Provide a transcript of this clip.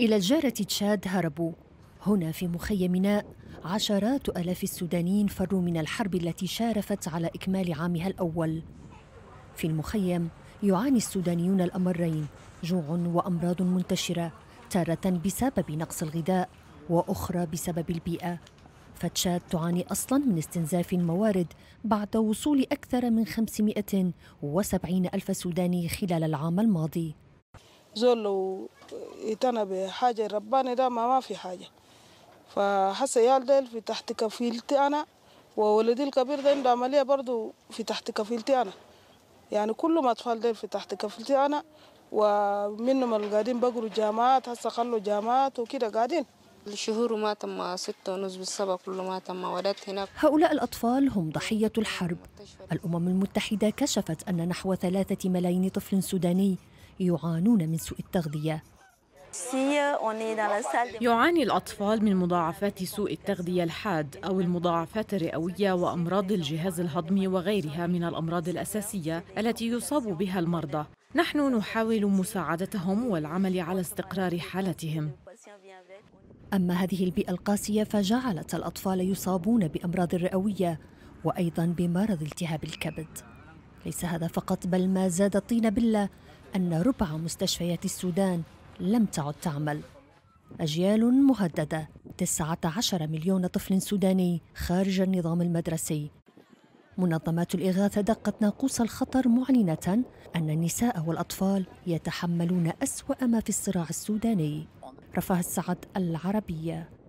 إلى الجارة تشاد هربوا هنا في مخيم ناء عشرات ألاف السودانيين فروا من الحرب التي شارفت على إكمال عامها الأول في المخيم يعاني السودانيون الأمرين جوع وأمراض منتشرة تارة بسبب نقص الغذاء وأخرى بسبب البيئة فتشاد تعاني أصلا من استنزاف الموارد بعد وصول أكثر من 570 ألف سوداني خلال العام الماضي زول لو بحاجة رباني ده ما, ما في حاجة فحس يال ديل في تحت كفيلتي أنا وولدي الكبير ده عنده عملية برضه في تحت كفيلتي أنا يعني كلهم أطفال ديل في تحت كفيلتي أنا ومنهم اللي قاعدين بقروا جامعات هسه خلوا جامعات وكده قاعدين الشهور ما تم ستة ونص بالسبع كله ما تم ولدت هناك هؤلاء الأطفال هم ضحية الحرب الأمم المتحدة كشفت أن نحو ثلاثة ملايين طفل سوداني يعانون من سوء التغذية يعاني الأطفال من مضاعفات سوء التغذية الحاد أو المضاعفات الرئوية وأمراض الجهاز الهضمي وغيرها من الأمراض الأساسية التي يصاب بها المرضى نحن نحاول مساعدتهم والعمل على استقرار حالتهم أما هذه البيئة القاسية فجعلت الأطفال يصابون بأمراض الرئوية وأيضا بمرض التهاب الكبد ليس هذا فقط بل ما زاد الطين بله أن ربع مستشفيات السودان لم تعد تعمل أجيال مهددة 19 مليون طفل سوداني خارج النظام المدرسي منظمات الإغاثة دقت ناقوس الخطر معلنة أن النساء والأطفال يتحملون أسوأ ما في الصراع السوداني رفاه السعد العربية